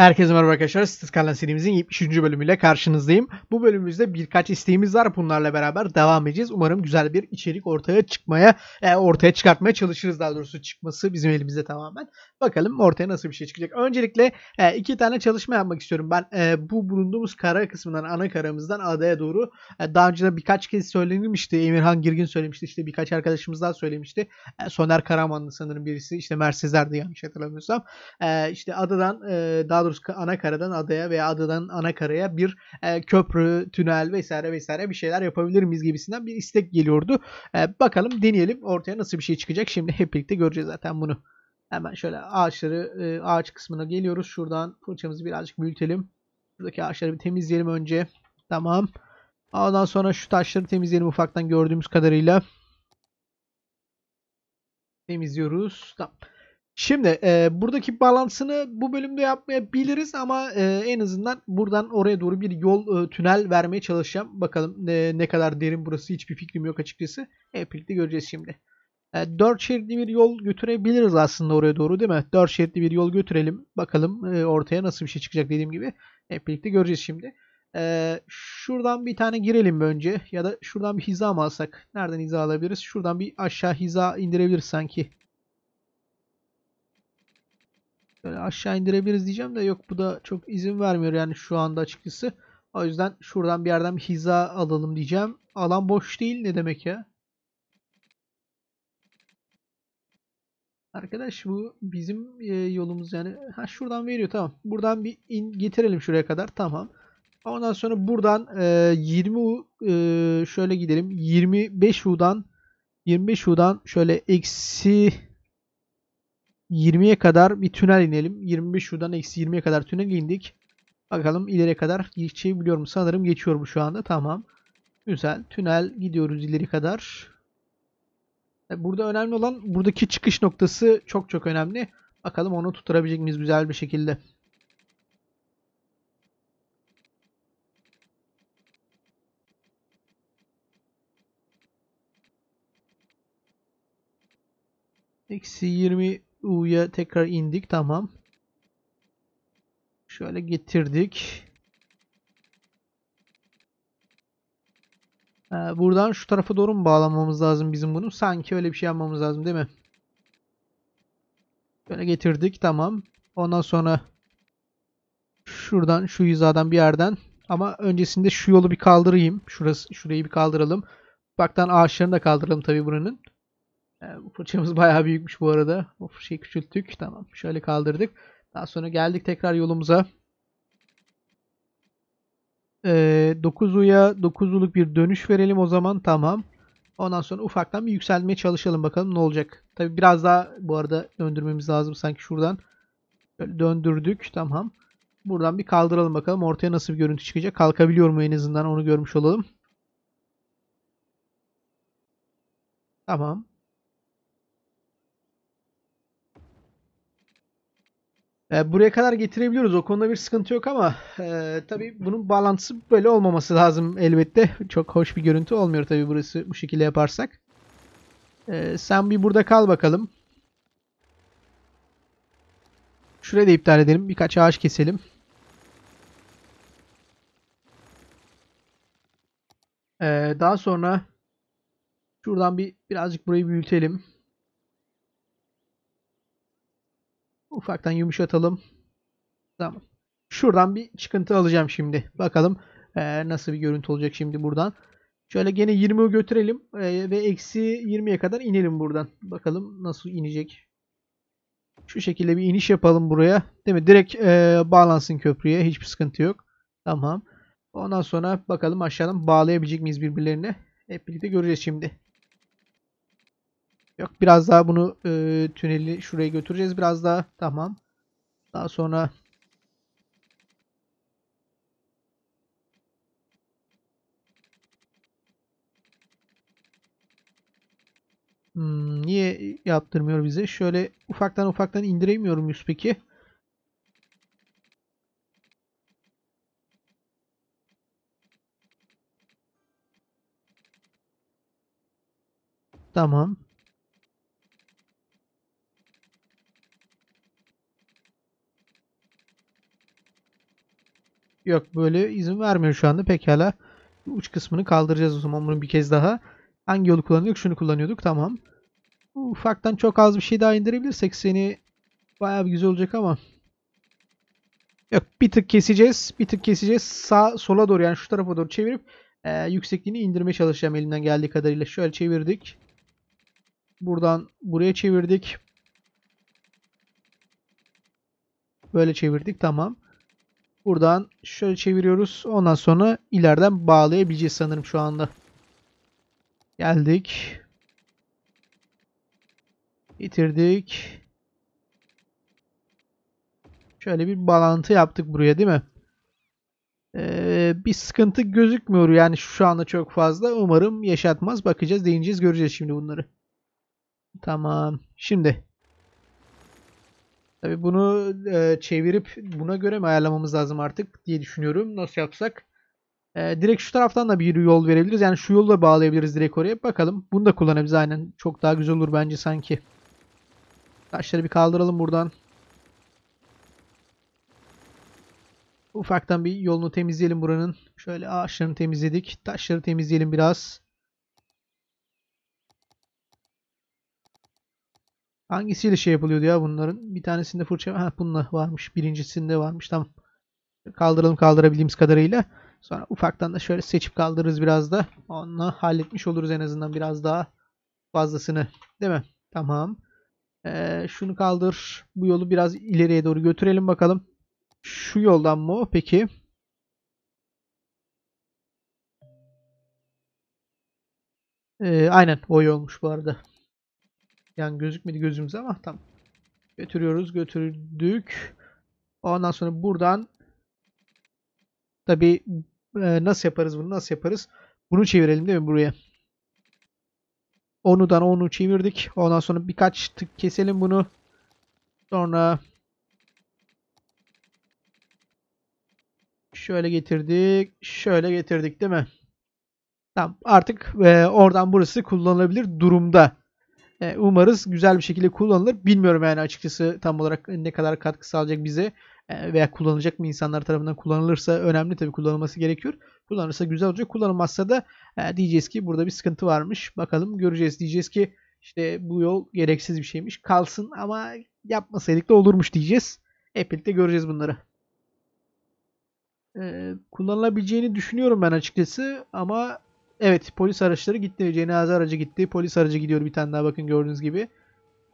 Herkese merhaba arkadaşlar. Stitkalan serimizin 73. bölümüyle karşınızdayım. Bu bölümümüzde birkaç isteğimiz var. Bunlarla beraber devam edeceğiz. Umarım güzel bir içerik ortaya çıkmaya, e, ortaya çıkartmaya çalışırız daha doğrusu. Çıkması bizim elimizde tamamen. Bakalım ortaya nasıl bir şey çıkacak. Öncelikle e, iki tane çalışma yapmak istiyorum. Ben e, bu bulunduğumuz kara kısmından, ana karamızdan adaya doğru e, daha önce de birkaç kez söylenilmişti. Emirhan Girgin söylemişti. işte birkaç arkadaşımız daha söylemişti. E, Soner Karamanlı sanırım birisi. İşte Mersizlerdi yanlış hatırlamıyorsam. E, işte adadan e, daha doğrusu ana karadan adaya veya adadan ana karaya bir e, köprü, tünel vesaire vesaire bir şeyler yapabilir miyiz gibisinden bir istek geliyordu. E, bakalım deneyelim ortaya nasıl bir şey çıkacak. Şimdi hep birlikte göreceğiz zaten bunu. Hemen şöyle ağaçları e, ağaç kısmına geliyoruz. Şuradan fırçamızı birazcık büyütelim. Şuradaki ağaçları bir temizleyelim önce. Tamam. Ondan sonra şu taşları temizleyelim ufaktan gördüğümüz kadarıyla. Temizliyoruz. Tamam. Şimdi e, buradaki balansını bu bölümde yapmayabiliriz ama e, en azından buradan oraya doğru bir yol e, tünel vermeye çalışacağım. Bakalım e, ne kadar derin burası hiçbir fikrim yok açıkçası. Hep birlikte göreceğiz şimdi. E, 4 şeritli bir yol götürebiliriz aslında oraya doğru değil mi? 4 şeritli bir yol götürelim. Bakalım e, ortaya nasıl bir şey çıkacak dediğim gibi. Hep birlikte göreceğiz şimdi. E, şuradan bir tane girelim önce. Ya da şuradan bir hiza mı alsak? Nereden hiza alabiliriz? Şuradan bir aşağı hiza indirebiliriz sanki. Böyle aşağı indirebiliriz diyeceğim de yok bu da çok izin vermiyor yani şu anda açıkçası. O yüzden şuradan bir yerden bir hiza alalım diyeceğim. Alan boş değil ne demek ya? Arkadaş bu bizim e, yolumuz yani. Ha şuradan veriyor tamam. Buradan bir in getirelim şuraya kadar tamam. Ondan sonra buradan e, 20 U e, şöyle gidelim. 25 U'dan 25 U'dan şöyle eksi 20'ye kadar bir tünel inelim. 25 U'dan eksi 20'ye kadar tünel indik. Bakalım ileriye kadar geçebiliyor mu? Sanırım geçiyorum şu anda. Tamam. Güzel. Tünel gidiyoruz ileri kadar. E, burada önemli olan buradaki çıkış noktası çok çok önemli. Bakalım onu tutturabilecek miyiz güzel bir şekilde. Eksi 20 U'ya tekrar indik. Tamam. Şöyle getirdik. Ee, buradan şu tarafa doğru mu bağlamamız lazım bizim bunu? Sanki öyle bir şey yapmamız lazım değil mi? Böyle getirdik tamam. Ondan sonra şuradan şu hizadan bir yerden ama öncesinde şu yolu bir kaldırayım. Şurası, şurayı bir kaldıralım. Baktan ağaçlarını da kaldıralım tabii buranın. Ee, bu fırçamız bayağı büyükmüş bu arada. Bu fırçayı şey küçülttük. Tamam şöyle kaldırdık. Daha sonra geldik tekrar yolumuza. 9U'ya ee, 9U'luk bir dönüş verelim o zaman. Tamam. Ondan sonra ufaktan bir yükselmeye çalışalım bakalım ne olacak. Tabi biraz daha bu arada döndürmemiz lazım sanki şuradan. Böyle döndürdük. Tamam. Buradan bir kaldıralım bakalım ortaya nasıl bir görüntü çıkacak. Kalkabiliyor mu en azından onu görmüş olalım. Tamam. E, buraya kadar getirebiliyoruz. O konuda bir sıkıntı yok ama e, tabii bunun bağlantısı böyle olmaması lazım elbette. Çok hoş bir görüntü olmuyor tabii burası bu şekilde yaparsak. E, sen bir burada kal bakalım. Şurayı da iptal edelim. Birkaç ağaç keselim. Ee, daha sonra şuradan bir birazcık burayı büyütelim. ufaktan yumuşatalım. Tamam. Şuradan bir çıkıntı alacağım şimdi. Bakalım e, nasıl bir görüntü olacak şimdi buradan. Şöyle gene 20'yi götürelim e, ve eksi 20'ye kadar inelim buradan. Bakalım nasıl inecek. Şu şekilde bir iniş yapalım buraya. Değil mi? Direkt e, bağlansın köprüye. Hiçbir sıkıntı yok. Tamam. Ondan sonra bakalım aşağıdan bağlayabilecek miyiz birbirlerine. Hep birlikte göreceğiz şimdi. Yok biraz daha bunu e, tüneli şuraya götüreceğiz biraz daha. Tamam. Daha sonra Hmm, niye yaptırmıyor bize? Şöyle ufaktan ufaktan indiremiyorum yüz peki. Tamam. Yok böyle izin vermiyor şu anda. Pekala. Uç kısmını kaldıracağız o zaman bunu bir kez daha. Hangi yolu kullanıyorduk? Şunu kullanıyorduk. Tamam. Ufaktan çok az bir şey daha indirebilirsek seni bayağı bir güzel olacak ama. Yok bir tık keseceğiz. Bir tık keseceğiz. Sağ sola doğru yani şu tarafa doğru çevirip e, yüksekliğini indirmeye çalışacağım elimden geldiği kadarıyla. Şöyle çevirdik. Buradan buraya çevirdik. Böyle çevirdik. Tamam. Buradan şöyle çeviriyoruz. Ondan sonra ileriden bağlayabileceğiz sanırım şu anda. Geldik. Getirdik. Şöyle bir bağlantı yaptık buraya değil mi? Ee, bir sıkıntı gözükmüyor yani şu anda çok fazla. Umarım yaşatmaz. Bakacağız, değineceğiz, göreceğiz şimdi bunları. Tamam. Şimdi Tabi bunu e, çevirip buna göre mi ayarlamamız lazım artık diye düşünüyorum. Nasıl yapsak? E, direkt şu taraftan da bir yol verebiliriz. Yani şu yolla bağlayabiliriz direkt oraya. Bakalım. Bunu da kullanabiliriz aynen. Çok daha güzel olur bence sanki. Taşları bir kaldıralım buradan. Ufaktan bir yolunu temizleyelim buranın. Şöyle ağaçlarını temizledik. Taşları temizleyelim biraz. Hangisiyle şey yapılıyordu ya bunların? Bir tanesinde fırça ha, bununla varmış. Birincisinde varmış. tam Kaldıralım kaldırabildiğimiz kadarıyla. Sonra ufaktan da şöyle seçip kaldırırız biraz da. Onunla halletmiş oluruz en azından biraz daha fazlasını. Değil mi? Tamam. Ee, şunu kaldır. Bu yolu biraz ileriye doğru götürelim bakalım. Şu yoldan mı? Peki. Ee, aynen o yolmuş bu arada. Yani gözükmedi gözümüze ama tamam. Götürüyoruz götürdük. Ondan sonra buradan tabi e, nasıl yaparız bunu nasıl yaparız? Bunu çevirelim değil mi buraya? Onudan onu çevirdik. Ondan sonra birkaç tık keselim bunu. Sonra şöyle getirdik. Şöyle getirdik değil mi? Tamam artık e, oradan burası kullanılabilir durumda. E, umarız güzel bir şekilde kullanılır. Bilmiyorum yani açıkçası tam olarak ne kadar katkı sağlayacak bize e, veya kullanılacak mı insanlar tarafından kullanılırsa önemli tabii kullanılması gerekiyor. Kullanırsa güzel olacak. Kullanılmazsa da e, diyeceğiz ki burada bir sıkıntı varmış. Bakalım göreceğiz. Diyeceğiz ki işte bu yol gereksiz bir şeymiş. Kalsın ama yapmasaydık da olurmuş diyeceğiz. Hep birlikte göreceğiz bunları. Ee, kullanılabileceğini düşünüyorum ben açıkçası ama Evet polis araçları gitti. Cenaze aracı gitti. Polis aracı gidiyor bir tane daha bakın gördüğünüz gibi.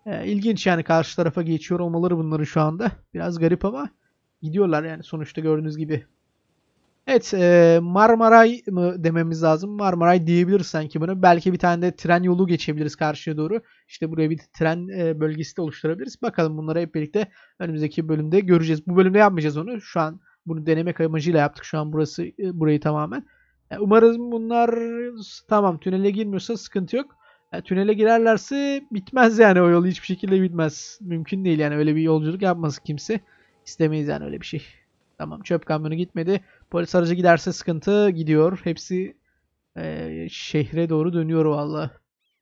E, ilginç yani karşı tarafa geçiyor olmaları bunların şu anda. Biraz garip ama gidiyorlar yani sonuçta gördüğünüz gibi. Evet e, Marmaray mı dememiz lazım. Marmaray diyebiliriz sanki bunu. Belki bir tane de tren yolu geçebiliriz karşıya doğru. İşte buraya bir tren e, bölgesi de oluşturabiliriz. Bakalım bunları hep birlikte önümüzdeki bölümde göreceğiz. Bu bölümde yapmayacağız onu. Şu an bunu denemek amacıyla yaptık. Şu an burası e, burayı tamamen. E, Umarız bunlar tamam tünele girmiyorsa sıkıntı yok. Yani e, tünele girerlerse bitmez yani o yol hiçbir şekilde bitmez. Mümkün değil yani öyle bir yolculuk yapmaz kimse. İstemeyiz yani öyle bir şey. Tamam çöp kamyonu gitmedi. Polis aracı giderse sıkıntı gidiyor. Hepsi e, şehre doğru dönüyor valla.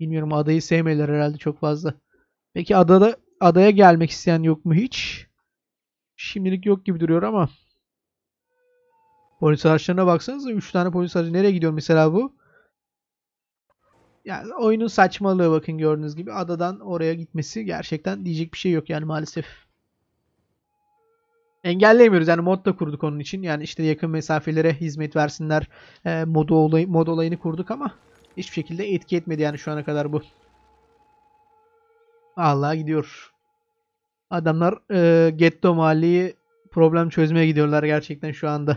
Bilmiyorum adayı sevmeler herhalde çok fazla. Peki adada adaya gelmek isteyen yok mu hiç? Şimdilik yok gibi duruyor ama Polis araçlarına baksanıza 3 tane polis aracı nereye gidiyor mesela bu? Yani oyunun saçmalığı bakın gördüğünüz gibi adadan oraya gitmesi gerçekten diyecek bir şey yok yani maalesef. Engelleyemiyoruz yani mod da kurduk onun için. Yani işte yakın mesafelere hizmet versinler e, mod, olay, mod olayını kurduk ama hiçbir şekilde etki etmedi yani şu ana kadar bu. Allah gidiyor. Adamlar e, Getto Mahalleyi problem çözmeye gidiyorlar gerçekten şu anda.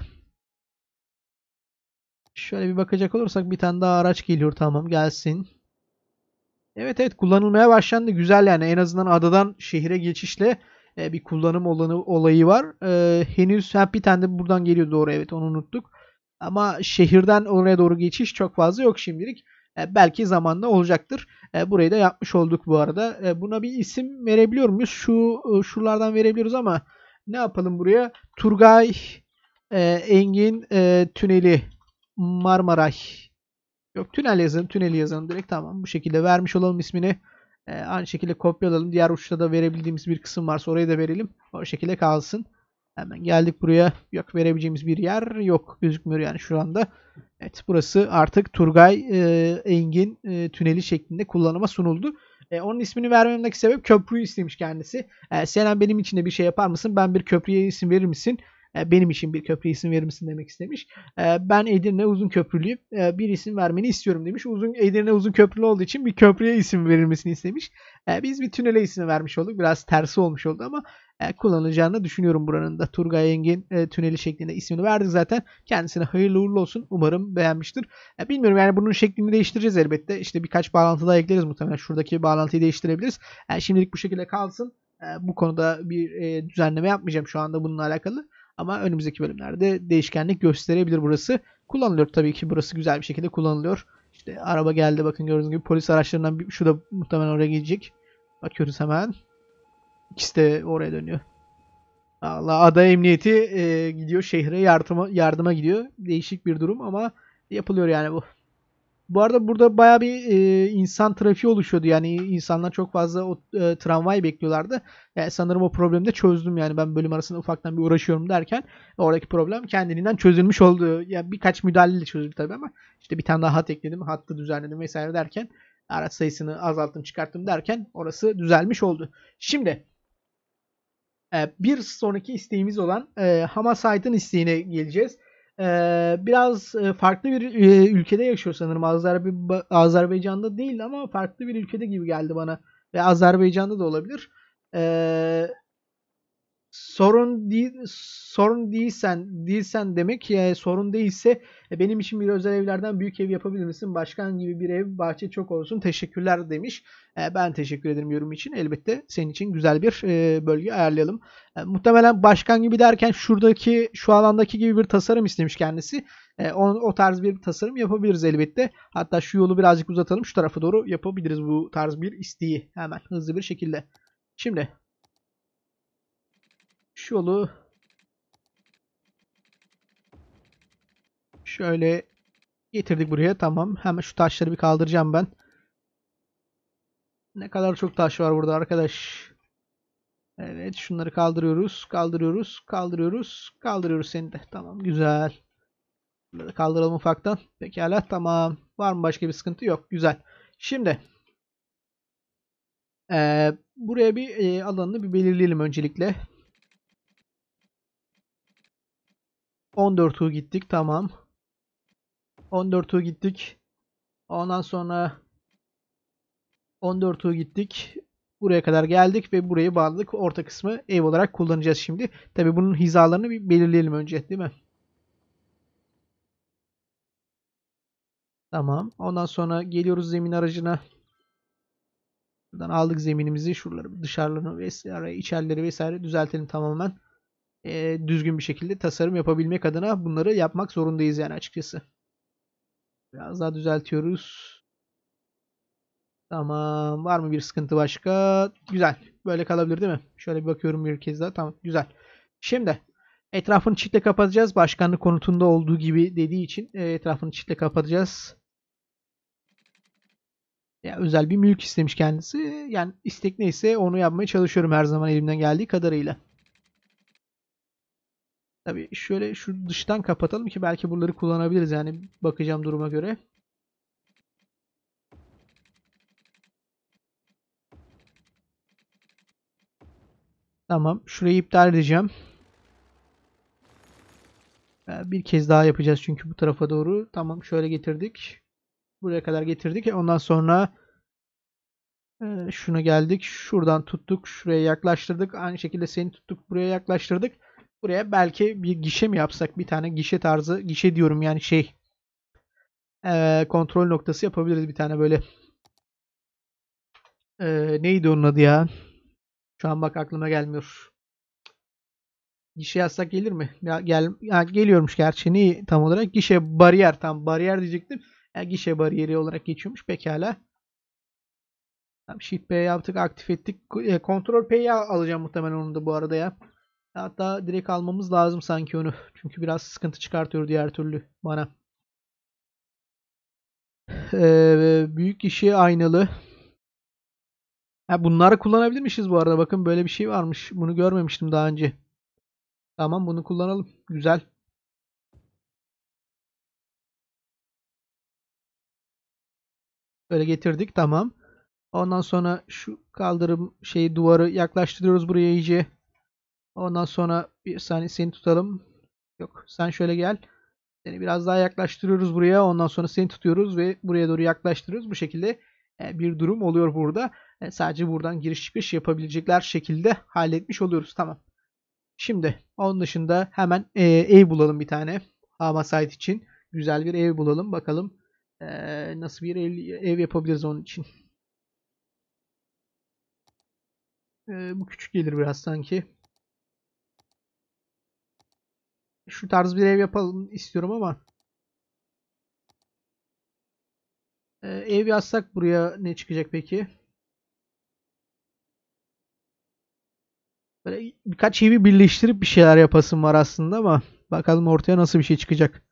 Şöyle bir bakacak olursak bir tane daha araç geliyor. Tamam gelsin. Evet evet kullanılmaya başlandı. Güzel yani en azından adadan şehire geçişle e, bir kullanım olanı, olayı var. E, henüz ha, bir tane de buradan geliyor doğru evet onu unuttuk. Ama şehirden oraya doğru geçiş çok fazla yok şimdilik. E, belki zamanla olacaktır. E, burayı da yapmış olduk bu arada. E, buna bir isim verebiliyor muyuz? Şu e, şuralardan verebiliyoruz ama ne yapalım buraya? Turgay e, Engin e, Tüneli Marmaray. Yok tünel yazın, tüneli yazın direkt tamam. Bu şekilde vermiş olalım ismini. Ee, aynı şekilde kopyalayalım. Diğer uçta da verebildiğimiz bir kısım varsa orayı da verelim. O şekilde kalsın. Hemen geldik buraya. Yok verebileceğimiz bir yer yok. Gözükmüyor yani şu anda. Evet burası artık Turgay e, Engin e, tüneli şeklinde kullanıma sunuldu. E, onun ismini vermemdeki sebep köprüyü istemiş kendisi. E, Selen benim için de bir şey yapar mısın? Ben bir köprüye isim verir misin? E, benim için bir köprü isim verir misin demek istemiş. E, ben Edirne Uzun Köprülüyüm. E, bir isim vermeni istiyorum demiş. Uzun Edirne Uzun Köprülü olduğu için bir köprüye isim verir misin istemiş. biz bir tünele isim vermiş olduk. Biraz tersi olmuş oldu ama kullanacağını düşünüyorum buranın da Turgay Engin tüneli şeklinde ismini verdi zaten. Kendisine hayırlı uğurlu olsun. Umarım beğenmiştir. bilmiyorum yani bunun şeklini değiştireceğiz elbette. İşte birkaç bağlantı daha ekleriz muhtemelen. Şuradaki bağlantıyı değiştirebiliriz. şimdilik bu şekilde kalsın. bu konuda bir düzenleme yapmayacağım şu anda bununla alakalı. Ama önümüzdeki bölümlerde değişkenlik gösterebilir burası. Kullanılıyor tabii ki burası güzel bir şekilde kullanılıyor. İşte araba geldi bakın gördüğünüz gibi polis araçlarından bir, şu da muhtemelen oraya gidecek. Bakıyoruz hemen. İkisi de oraya dönüyor. Allah ada emniyeti e, gidiyor şehre yardıma, yardıma gidiyor. Değişik bir durum ama yapılıyor yani bu. Bu arada burada baya bir e, insan trafiği oluşuyordu. Yani insanlar çok fazla o e, tramvayı bekliyorlardı. E, sanırım o problemi de çözdüm. Yani ben bölüm arasında ufaktan bir uğraşıyorum derken oradaki problem kendiliğinden çözülmüş oldu. Yani birkaç müdahaleyle çözüldü tabii ama işte bir tane daha hat ekledim, hattı düzenledim vesaire derken araç sayısını azalttım, çıkarttım derken orası düzelmiş oldu. Şimdi e, bir sonraki isteğimiz olan e, Hamasite'ın isteğine geleceğiz. Ee, biraz e, farklı bir e, ülkede yaşıyor sanırım. Azerbaycan'da değil ama farklı bir ülkede gibi geldi bana. Ve Azerbaycan'da da olabilir. Ee, sorun değil sorun değilsen değilsen demek ya e, yani sorun değilse e, benim için bir özel evlerden büyük ev yapabilir misin? Başkan gibi bir ev, bahçe çok olsun. Teşekkürler demiş. E, ben teşekkür ederim yorum için. Elbette senin için güzel bir bölge ayarlayalım. muhtemelen başkan gibi derken şuradaki şu alandaki gibi bir tasarım istemiş kendisi. o, o tarz bir tasarım yapabiliriz elbette. Hatta şu yolu birazcık uzatalım. Şu tarafa doğru yapabiliriz bu tarz bir isteği. Hemen hızlı bir şekilde. Şimdi şu yolu şöyle getirdik buraya. Tamam. Hemen şu taşları bir kaldıracağım ben. Ne kadar çok taş var burada arkadaş. Evet şunları kaldırıyoruz. Kaldırıyoruz. Kaldırıyoruz. Kaldırıyoruz seni de. Tamam güzel. Bunları kaldıralım ufaktan. Pekala tamam. Var mı başka bir sıkıntı? Yok. Güzel. Şimdi e, buraya bir e, alanını bir belirleyelim öncelikle. 14 gittik tamam. 14 gittik. Ondan sonra 14 gittik. Buraya kadar geldik ve burayı bağladık. Orta kısmı ev olarak kullanacağız şimdi. Tabi bunun hizalarını bir belirleyelim önce değil mi? Tamam. Ondan sonra geliyoruz zemin aracına. Buradan aldık zeminimizi. Şuraları dışarılarını vesaire içerileri vesaire düzeltelim tamamen e, düzgün bir şekilde tasarım yapabilmek adına bunları yapmak zorundayız yani açıkçası. Biraz daha düzeltiyoruz. Tamam. Var mı bir sıkıntı başka? Güzel. Böyle kalabilir değil mi? Şöyle bir bakıyorum bir kez daha. Tamam. Güzel. Şimdi etrafını çitle kapatacağız. Başkanlık konutunda olduğu gibi dediği için e, etrafını çitle kapatacağız. Ya, özel bir mülk istemiş kendisi. Yani istek neyse onu yapmaya çalışıyorum her zaman elimden geldiği kadarıyla. Tabii şöyle şu dıştan kapatalım ki belki buraları kullanabiliriz. Yani bakacağım duruma göre. Tamam. Şurayı iptal edeceğim. Ee, bir kez daha yapacağız çünkü bu tarafa doğru. Tamam şöyle getirdik. Buraya kadar getirdik. E, ondan sonra e, şuna geldik. Şuradan tuttuk. Şuraya yaklaştırdık. Aynı şekilde seni tuttuk. Buraya yaklaştırdık. Buraya belki bir gişe mi yapsak? Bir tane gişe tarzı, gişe diyorum yani şey. E, kontrol noktası yapabiliriz bir tane böyle. E, neydi onun adı ya? Şu an bak aklıma gelmiyor. Gişe yazsak gelir mi? Ya, gel, ya, geliyormuş gerçi. Neyi tam olarak? Gişe bariyer. Tam bariyer diyecektim. Ya, gişe bariyeri olarak geçiyormuş. Pekala. Tamam, Shift P yaptık. Aktif ettik. E, Ctrl P'yi alacağım muhtemelen onu da bu arada ya. Hatta direkt almamız lazım sanki onu. Çünkü biraz sıkıntı çıkartıyor diğer türlü bana. Ee, büyük işi aynalı. Ha, bunları kullanabilirmişiz bu arada. Bakın böyle bir şey varmış. Bunu görmemiştim daha önce. Tamam bunu kullanalım. Güzel. Böyle getirdik. Tamam. Ondan sonra şu kaldırım şeyi duvarı yaklaştırıyoruz buraya iyice. Ondan sonra bir saniye seni tutalım. Yok sen şöyle gel. Seni biraz daha yaklaştırıyoruz buraya. Ondan sonra seni tutuyoruz ve buraya doğru yaklaştırıyoruz. Bu şekilde e, bir durum oluyor burada. E, sadece buradan giriş çıkış yapabilecekler şekilde halletmiş oluyoruz. Tamam. Şimdi onun dışında hemen e, ev bulalım bir tane. Ama site için. Güzel bir ev bulalım. Bakalım nasıl bir ev yapabiliriz onun için. bu küçük gelir biraz sanki. şu tarz bir ev yapalım istiyorum ama ee, ev yazsak buraya ne çıkacak peki? Böyle birkaç evi birleştirip bir şeyler yapasım var aslında ama bakalım ortaya nasıl bir şey çıkacak.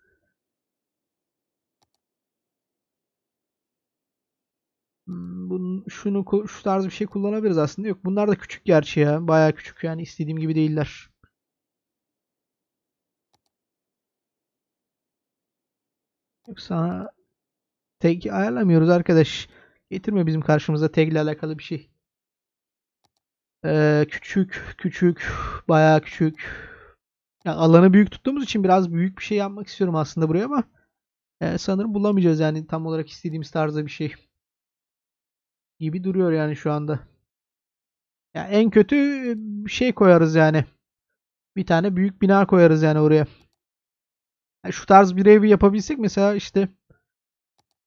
Hmm, şunu şu tarz bir şey kullanabiliriz aslında. Yok bunlar da küçük gerçi ya. baya küçük yani istediğim gibi değiller. Yoksa tag ayarlamıyoruz arkadaş. Getirme bizim karşımıza tag ile alakalı bir şey. Ee, küçük, küçük, bayağı küçük. Yani alanı büyük tuttuğumuz için biraz büyük bir şey yapmak istiyorum aslında buraya ama e, sanırım bulamayacağız yani tam olarak istediğimiz tarzda bir şey. Gibi duruyor yani şu anda. Yani en kötü şey koyarız yani. Bir tane büyük bina koyarız yani oraya. Yani şu tarz bir ev yapabilsek mesela işte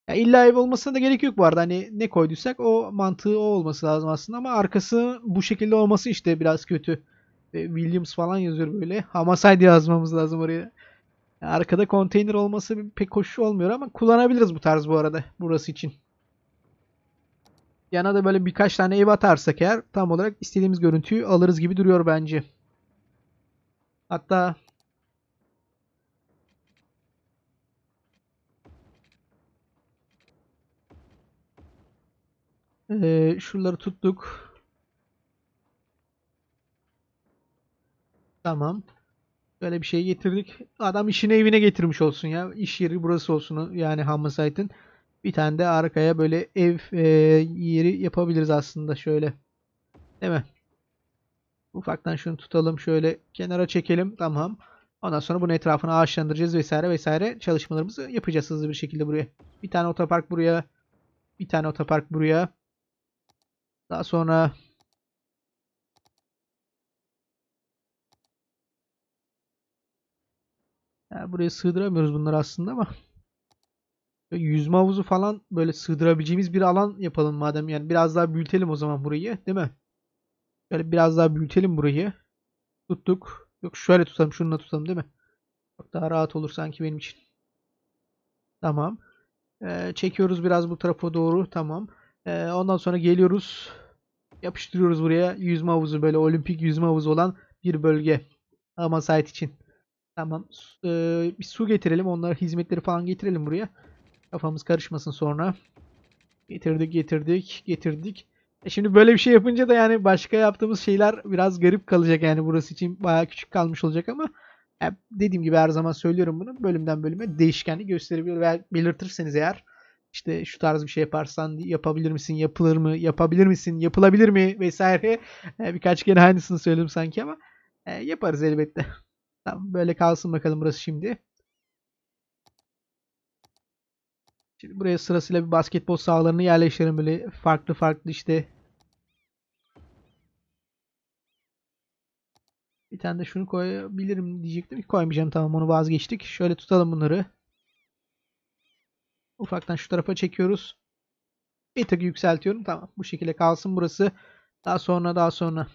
ya illa ev olmasına da gerek yok bu arada. Hani ne koyduysak o mantığı o olması lazım aslında ama arkası bu şekilde olması işte biraz kötü. E, Williams falan yazıyor böyle. Hamasaydı yazmamız lazım oraya. arkada konteyner olması pek hoş olmuyor ama kullanabiliriz bu tarz bu arada burası için. Yana da böyle birkaç tane ev atarsak eğer tam olarak istediğimiz görüntüyü alırız gibi duruyor bence. Hatta Ee, şuraları tuttuk. Tamam. Böyle bir şey getirdik. Adam işini evine getirmiş olsun ya. İş yeri burası olsun yani Hammersite'ın. Bir tane de arkaya böyle ev e, yeri yapabiliriz aslında şöyle. Değil mi? Ufaktan şunu tutalım şöyle kenara çekelim. Tamam. Ondan sonra bunun etrafını ağaçlandıracağız vesaire vesaire. Çalışmalarımızı yapacağız hızlı bir şekilde buraya. Bir tane otopark buraya. Bir tane otopark buraya. Daha sonra yani buraya sığdıramıyoruz bunları aslında ama böyle yüzme havuzu falan böyle sığdırabileceğimiz bir alan yapalım madem. Yani biraz daha büyütelim o zaman burayı değil mi? Şöyle biraz daha büyütelim burayı. Tuttuk. Yok şöyle tutalım şununla tutalım değil mi? Çok daha rahat olur sanki benim için. Tamam. Ee, çekiyoruz biraz bu tarafa doğru. Tamam. Ee, ondan sonra geliyoruz. Yapıştırıyoruz buraya yüzme havuzu böyle olimpik yüzme havuzu olan bir bölge. Ama site için. Tamam. Ee, bir su getirelim. Onlara hizmetleri falan getirelim buraya. Kafamız karışmasın sonra. Getirdik getirdik getirdik. E şimdi böyle bir şey yapınca da yani başka yaptığımız şeyler biraz garip kalacak yani burası için baya küçük kalmış olacak ama yani dediğim gibi her zaman söylüyorum bunu bölümden bölüme değişkenlik gösterebilir veya belirtirseniz eğer işte şu tarz bir şey yaparsan yapabilir misin, yapılır mı, yapabilir misin, yapılabilir mi vesaire. E, birkaç kere aynısını söyledim sanki ama e, yaparız elbette. Tamam böyle kalsın bakalım burası şimdi. Şimdi buraya sırasıyla bir basketbol sahalarını yerleştirelim böyle farklı farklı işte. Bir tane de şunu koyabilirim diyecektim koymayacağım tamam onu vazgeçtik. Şöyle tutalım bunları. Ufaktan şu tarafa çekiyoruz. Bir tık yükseltiyorum. Tamam bu şekilde kalsın burası. Daha sonra daha sonra.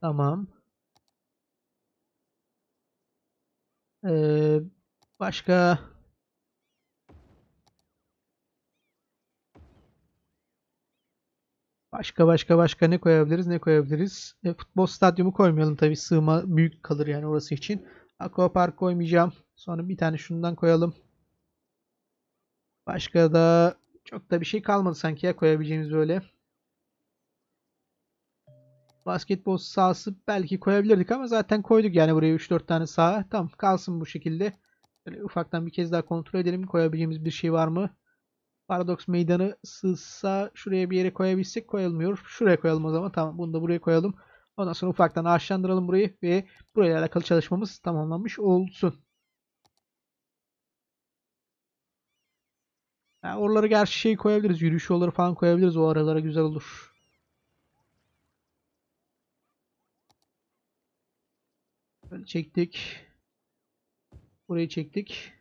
Tamam. Ee, başka Başka başka başka ne koyabiliriz ne koyabiliriz? E, futbol stadyumu koymayalım tabi sığma büyük kalır yani orası için. Aquapark koymayacağım. Sonra bir tane şundan koyalım. Başka da çok da bir şey kalmadı sanki ya koyabileceğimiz böyle. Basketbol sahası belki koyabilirdik ama zaten koyduk yani buraya 3-4 tane saha. Tamam kalsın bu şekilde. Böyle ufaktan bir kez daha kontrol edelim. Koyabileceğimiz bir şey var mı? Paradox meydanı sığsa şuraya bir yere koyabilsek koyulmuyor. Şuraya koyalım o zaman. Tamam bunu da buraya koyalım. Ondan sonra ufaktan ağaçlandıralım burayı ve buraya alakalı çalışmamız tamamlanmış olsun. Yani oralara gerçi şey koyabiliriz. Yürüyüş yolları falan koyabiliriz. O aralara güzel olur. Böyle çektik. Burayı çektik.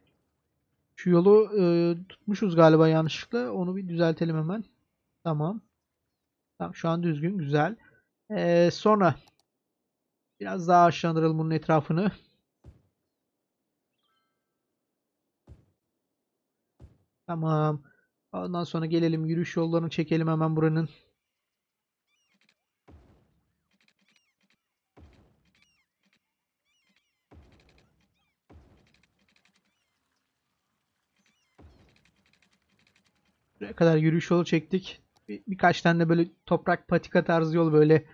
Şu yolu e, tutmuşuz galiba yanlışlıkla. Onu bir düzeltelim hemen. Tamam. Tamam şu an düzgün. Güzel. Ee, sonra biraz daha aşağılandıralım bunun etrafını. Tamam. Ondan sonra gelelim yürüyüş yollarını çekelim hemen buranın. Buraya kadar yürüyüş yolu çektik birkaç tane de böyle toprak patika tarzı yol böyle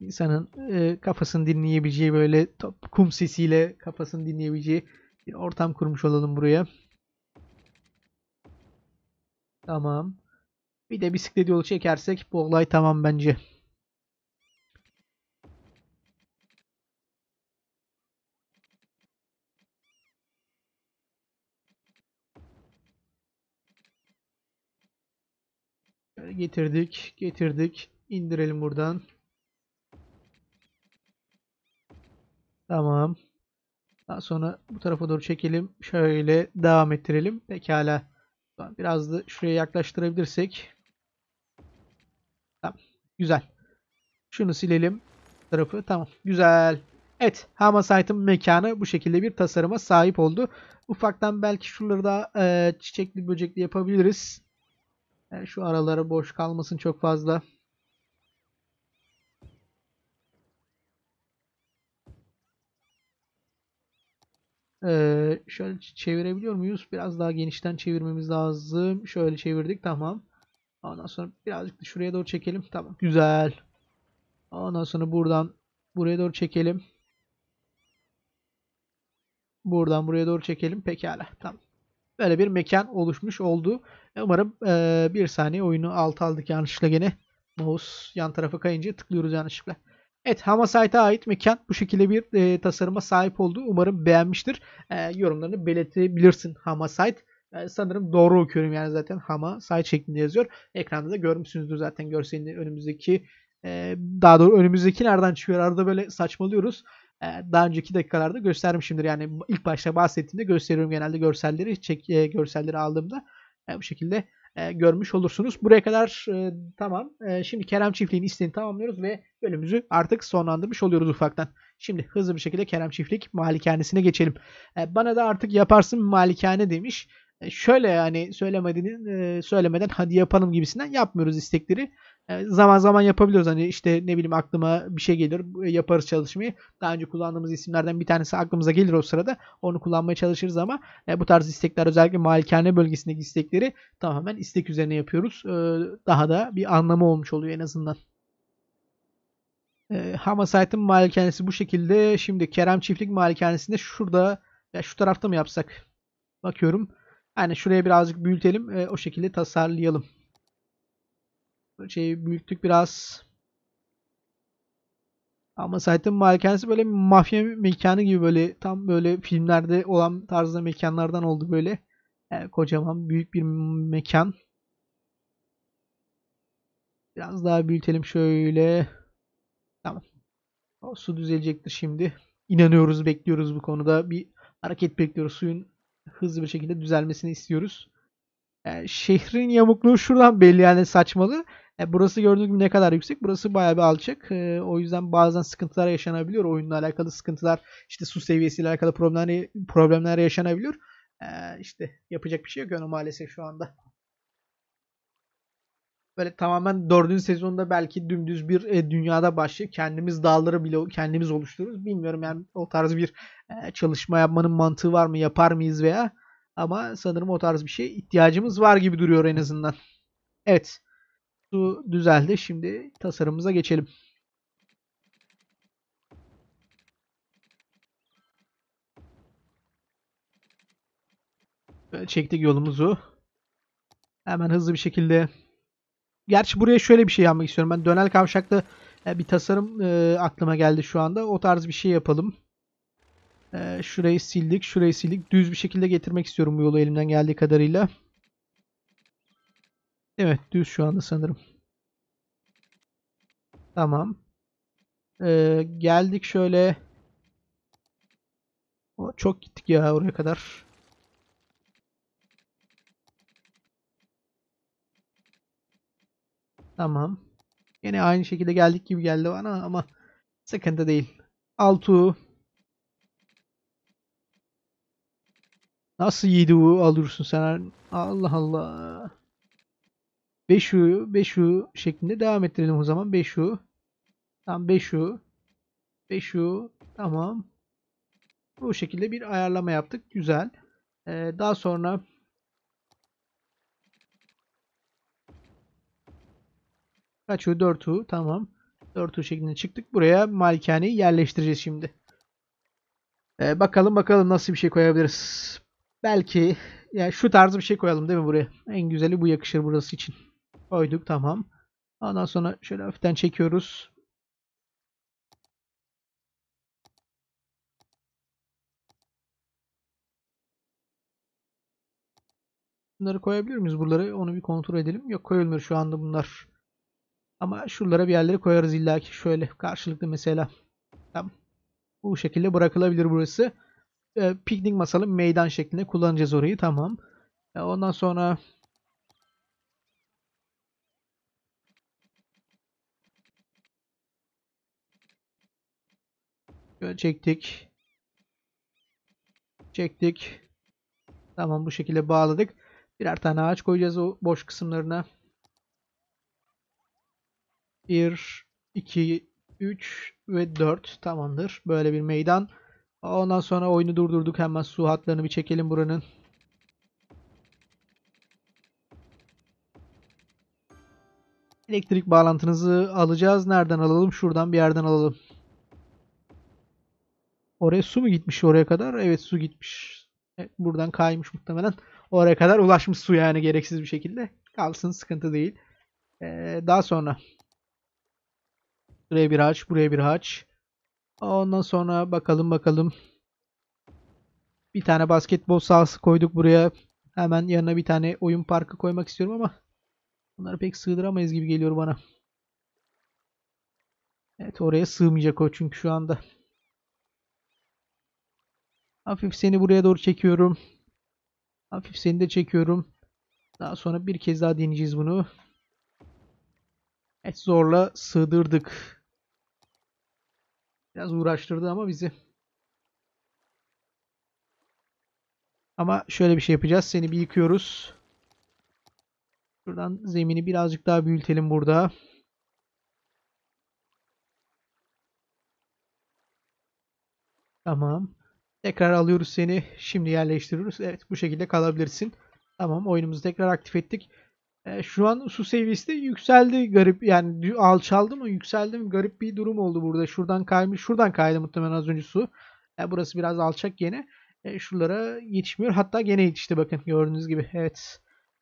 insanın e, kafasını dinleyebileceği böyle top, kum sesiyle kafasını dinleyebileceği bir ortam kurmuş olalım buraya. Tamam. Bir de bisiklet yolu çekersek bu olay tamam bence. getirdik, getirdik. İndirelim buradan. Tamam. Daha sonra bu tarafa doğru çekelim. Şöyle devam ettirelim. Pekala. Biraz da şuraya yaklaştırabilirsek. Tamam. Güzel. Şunu silelim. Bu tarafı. Tamam. Güzel. Evet. Hamasite'ın mekanı bu şekilde bir tasarıma sahip oldu. Ufaktan belki şuraları da e, çiçekli böcekli yapabiliriz. Yani şu aralara boş kalmasın çok fazla. Ee, şöyle çevirebiliyor muyuz? Biraz daha genişten çevirmemiz lazım. Şöyle çevirdik. Tamam. Ondan sonra birazcık da şuraya doğru çekelim. Tamam. Güzel. Ondan sonra buradan buraya doğru çekelim. Buradan buraya doğru çekelim. Pekala. Tamam böyle bir mekan oluşmuş oldu. E, umarım e, bir saniye oyunu alt aldık yanlışlıkla gene. Mouse yan tarafa kayınca tıklıyoruz yanlışlıkla. Evet Hamasite'a ait mekan bu şekilde bir e, tasarıma sahip oldu. Umarım beğenmiştir. E, yorumlarını belirtebilirsin Hamasite. E, sanırım doğru okuyorum yani zaten Hamasite şeklinde yazıyor. Ekranda da görmüşsünüzdür zaten görselini önümüzdeki e, daha doğru önümüzdeki nereden çıkıyor? Arada böyle saçmalıyoruz. Ee, daha önceki dakikalarda göstermişimdir. Yani ilk başta bahsettiğimde gösteriyorum genelde görselleri çek e, görselleri aldığımda e, bu şekilde e, görmüş olursunuz. Buraya kadar e, tamam. E, şimdi Kerem Çiftlik'in isteğini tamamlıyoruz ve bölümümüzü artık sonlandırmış oluyoruz ufaktan. Şimdi hızlı bir şekilde Kerem Çiftlik malikanesine geçelim. E, bana da artık yaparsın malikane demiş. E, şöyle yani söylemeden söylemeden hadi yapalım gibisinden yapmıyoruz istekleri. E, zaman zaman yapabiliyoruz hani işte ne bileyim aklıma bir şey gelir e, yaparız çalışmayı. Daha önce kullandığımız isimlerden bir tanesi aklımıza gelir o sırada onu kullanmaya çalışırız ama bu tarz istekler özellikle malikane bölgesindeki istekleri tamamen istek üzerine yapıyoruz. Daha da bir anlamı olmuş oluyor en azından. Hama Sait'in malikanesi bu şekilde. Şimdi Kerem Çiftlik malikanesinde şurada ya şu tarafta mı yapsak? Bakıyorum. Yani şuraya birazcık büyütelim ve o şekilde tasarlayalım. Şeyi büyüttük biraz. Ama zaten malkensi böyle mafya mekanı gibi böyle tam böyle filmlerde olan tarzda mekanlardan oldu böyle. Yani e, kocaman büyük bir mekan. Biraz daha büyütelim şöyle. Tamam. O su düzelecektir şimdi. İnanıyoruz, bekliyoruz bu konuda. Bir hareket bekliyoruz. Suyun hızlı bir şekilde düzelmesini istiyoruz. Yani e, şehrin yamukluğu şuradan belli yani saçmalı. Yani e, burası gördüğünüz gibi ne kadar yüksek. Burası bayağı bir alçak. E, o yüzden bazen sıkıntılar yaşanabiliyor. Oyunla alakalı sıkıntılar, işte su seviyesiyle alakalı problemler, problemler yaşanabiliyor. E, işte yapacak bir şey yok yani maalesef şu anda böyle tamamen dördüncü sezonda belki dümdüz bir e, dünyada başlayıp kendimiz dağları bile kendimiz oluştururuz. Bilmiyorum yani o tarz bir e, çalışma yapmanın mantığı var mı yapar mıyız veya ama sanırım o tarz bir şey ihtiyacımız var gibi duruyor en azından. Evet. Su düzeldi. Şimdi tasarımımıza geçelim. Böyle çektik yolumuzu. Hemen hızlı bir şekilde Gerçi buraya şöyle bir şey yapmak istiyorum. Ben dönel kavşakta e, bir tasarım e, aklıma geldi şu anda. O tarz bir şey yapalım. E, şurayı sildik, şurayı sildik. Düz bir şekilde getirmek istiyorum bu yolu elimden geldiği kadarıyla. Evet, düz şu anda sanırım. Tamam. E, geldik şöyle. Çok gittik ya oraya kadar. Tamam. Yine aynı şekilde geldik gibi geldi bana ama sıkıntı değil. Altı. Nasıl yedi alırsın sen? Allah Allah. 5U, 5U şeklinde devam ettirelim o zaman. 5U. Tam 5U. 5U. Tamam. Bu şekilde bir ayarlama yaptık. Güzel. Ee, daha sonra Kaç U? 4 U. Tamam. 4 U şeklinde çıktık. Buraya malikaneyi yerleştireceğiz şimdi. Ee, bakalım bakalım nasıl bir şey koyabiliriz. Belki yani şu tarz bir şey koyalım değil mi buraya? En güzeli bu yakışır burası için. Koyduk tamam. Ondan sonra şöyle hafiften çekiyoruz. Bunları koyabilir miyiz buraları? Onu bir kontrol edelim. Yok koyulmuyor şu anda bunlar. Ama şuralara bir yerleri koyarız illa ki şöyle karşılıklı mesela. Tamam. Bu şekilde bırakılabilir burası. E, piknik masalı meydan şeklinde kullanacağız orayı. Tamam. E, ondan sonra Şöyle çektik. Çektik. Tamam bu şekilde bağladık. Birer tane ağaç koyacağız o boş kısımlarına. 1, 2, 3 ve 4 tamamdır. Böyle bir meydan. Ondan sonra oyunu durdurduk. Hemen su hatlarını bir çekelim buranın. Elektrik bağlantınızı alacağız. Nereden alalım? Şuradan bir yerden alalım. Oraya su mu gitmiş oraya kadar? Evet su gitmiş. Evet, buradan kaymış muhtemelen. Oraya kadar ulaşmış su yani gereksiz bir şekilde. Kalsın sıkıntı değil. Ee, daha sonra Buraya bir haç, buraya bir haç. Ondan sonra bakalım bakalım. Bir tane basketbol sahası koyduk buraya. Hemen yanına bir tane oyun parkı koymak istiyorum ama bunları pek sığdıramayız gibi geliyor bana. Evet oraya sığmayacak o çünkü şu anda. Hafif seni buraya doğru çekiyorum. Hafif seni de çekiyorum. Daha sonra bir kez daha deneyeceğiz bunu. Evet zorla sığdırdık. Biraz uğraştırdı ama bizi. Ama şöyle bir şey yapacağız. Seni bir yıkıyoruz. Şuradan zemini birazcık daha büyütelim burada. Tamam. Tekrar alıyoruz seni. Şimdi yerleştiriyoruz. Evet bu şekilde kalabilirsin. Tamam oyunumuzu tekrar aktif ettik. E, şu an su seviyesi de yükseldi garip yani alçaldı mı yükseldi mi garip bir durum oldu burada. Şuradan kaymış şuradan kaydı muhtemelen az önce su. E, burası biraz alçak gene. E, şuralara yetişmiyor hatta gene yetişti bakın gördüğünüz gibi evet.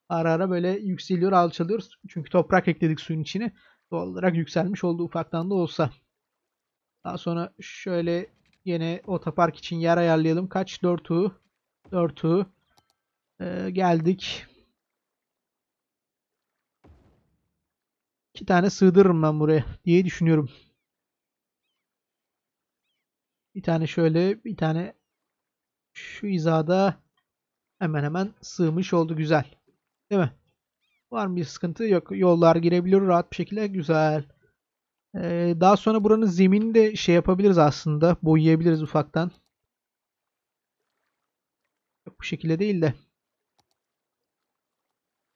Ara ara böyle yükseliyor alçalıyoruz. Çünkü toprak ekledik suyun içine. Doğal olarak yükselmiş oldu ufaktan da olsa. Daha sonra şöyle yine otopark için yer ayarlayalım. Kaç? 4 U. 4 U. Ee, geldik. İki tane sığdırırım ben buraya diye düşünüyorum. Bir tane şöyle bir tane şu izada hemen hemen sığmış oldu. Güzel. Değil mi? Var mı bir sıkıntı? Yok. Yollar girebilir rahat bir şekilde. Güzel. Ee, daha sonra buranın zeminini de şey yapabiliriz aslında. Boyayabiliriz ufaktan. Yok, bu şekilde değil de.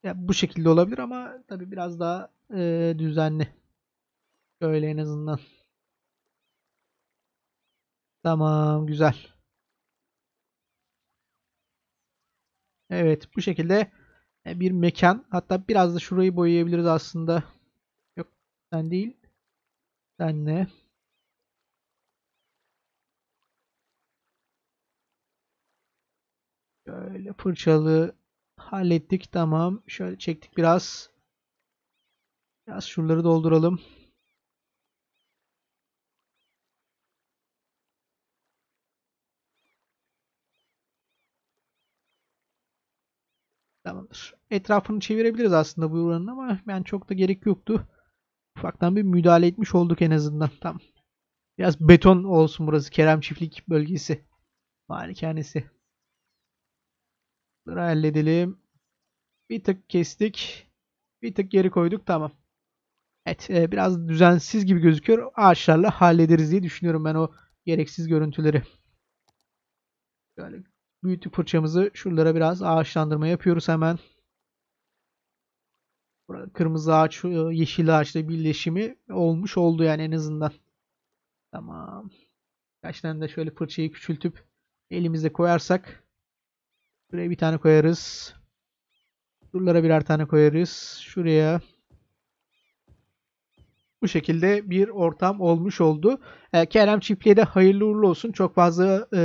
Ya, bu şekilde olabilir ama tabii biraz daha e, düzenli. böyle en azından. Tamam güzel. Evet bu şekilde e, bir mekan. Hatta biraz da şurayı boyayabiliriz aslında. Yok sen değil. Sen ne? Böyle fırçalı hallettik tamam. Şöyle çektik biraz. Biraz şuraları dolduralım. Tamamdır. Etrafını çevirebiliriz aslında bu oranın ama yani çok da gerek yoktu. Ufaktan bir müdahale etmiş olduk en azından. Tam. Biraz beton olsun burası. Kerem Çiftlik bölgesi. Malikanesi. Bunları halledelim. Bir tık kestik. Bir tık geri koyduk. Tamam. Evet e, biraz düzensiz gibi gözüküyor. Ağaçlarla hallederiz diye düşünüyorum ben o gereksiz görüntüleri. Böyle büyüttük fırçamızı. Şuralara biraz ağaçlandırma yapıyoruz hemen. Burada kırmızı ağaç, e, yeşil ağaçla birleşimi olmuş oldu yani en azından. Tamam. Kaçtan da şöyle fırçayı küçültüp elimize koyarsak. Buraya bir tane koyarız. Şuralara birer tane koyarız. Şuraya bu şekilde bir ortam olmuş oldu. E, Kerem Çiftli'ye de hayırlı uğurlu olsun. Çok fazla e,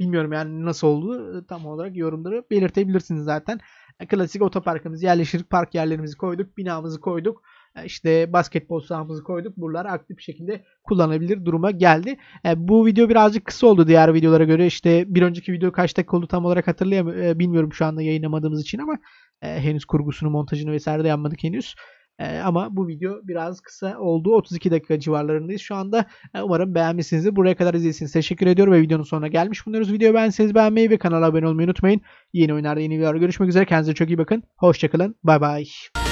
bilmiyorum yani nasıl oldu e, tam olarak yorumları belirtebilirsiniz zaten. E, klasik otoparkımız yerleştirdik. Park yerlerimizi koyduk. Binamızı koyduk e, işte basketbol sahamızı koyduk. Buralar aktif şekilde kullanabilir duruma geldi. E, bu video birazcık kısa oldu diğer videolara göre. İşte bir önceki video kaç dakika oldu tam olarak hatırlayamıyorum. E, bilmiyorum şu anda yayınlamadığımız için ama e, henüz kurgusunu, montajını vesaire de yapmadık henüz. E, ama bu video biraz kısa oldu. 32 dakika civarlarındayız şu anda. E, umarım beğenmişsinizdir. Buraya kadar izlediğiniz Teşekkür ediyorum ve videonun sonuna gelmiş bulunuyoruz. Videoyu beğenseniz beğenmeyi ve kanala abone olmayı unutmayın. Yeni oyunlarda yeni videolarda görüşmek üzere. Kendinize çok iyi bakın. Hoşçakalın. Bay bay.